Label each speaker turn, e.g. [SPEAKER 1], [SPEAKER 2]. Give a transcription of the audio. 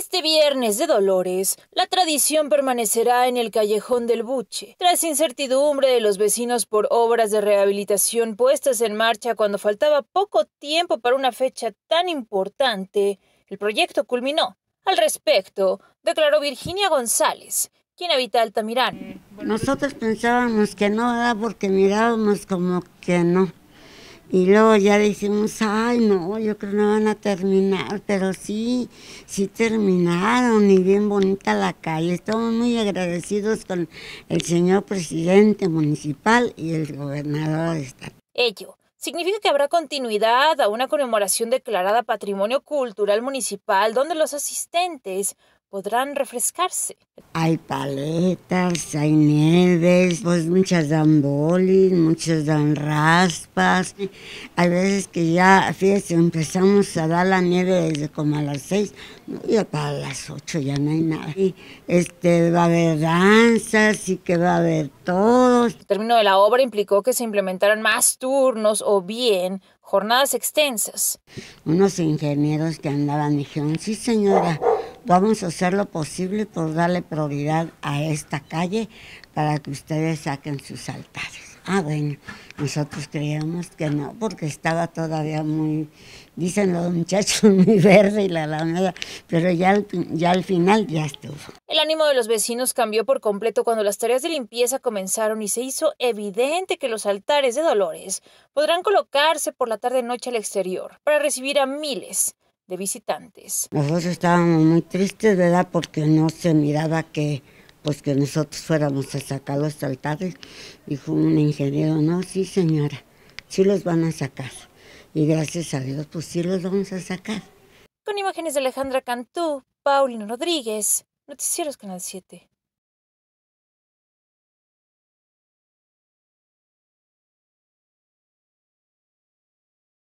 [SPEAKER 1] Este viernes de Dolores, la tradición permanecerá en el callejón del Buche, tras incertidumbre de los vecinos por obras de rehabilitación puestas en marcha cuando faltaba poco tiempo para una fecha tan importante. El proyecto culminó. Al respecto, declaró Virginia González, quien habita Altamirán. Nosotros
[SPEAKER 2] pensábamos que no, era porque mirábamos como que no y luego ya decimos, ay, no, yo creo que no van a terminar, pero sí, sí terminaron y bien bonita la calle. Estamos muy agradecidos con el señor presidente municipal y el gobernador de Estado.
[SPEAKER 1] Ello significa que habrá continuidad a una conmemoración declarada Patrimonio Cultural Municipal donde los asistentes podrán refrescarse.
[SPEAKER 2] Hay paletas, hay nieves, pues muchas dan bolis, muchas dan raspas. Hay veces que ya, fíjese, empezamos a dar la nieve desde como a las seis, ...y para las ocho ya no hay nada. este, va a haber danzas y que va a haber
[SPEAKER 1] todos. El término de la obra implicó que se implementaran... más turnos o bien jornadas extensas.
[SPEAKER 2] Unos ingenieros que andaban dijeron, sí señora, Vamos a hacer lo posible por darle prioridad a esta calle para que ustedes saquen sus altares. Ah, bueno, nosotros creíamos que no, porque estaba todavía muy, dicen los muchachos, muy verde y la alameda, pero ya ya al final ya estuvo.
[SPEAKER 1] El ánimo de los vecinos cambió por completo cuando las tareas de limpieza comenzaron y se hizo evidente que los altares de Dolores podrán colocarse por la tarde-noche al exterior para recibir a miles de visitantes.
[SPEAKER 2] Nosotros estábamos muy tristes, ¿verdad? Porque no se miraba que pues que nosotros fuéramos a sacarlo hasta altares. tarde. Dijo un ingeniero, no, sí señora, sí los van a sacar. Y gracias a Dios, pues sí los vamos a sacar.
[SPEAKER 1] Con imágenes de Alejandra Cantú, Paulino Rodríguez, Noticieros Canal 7.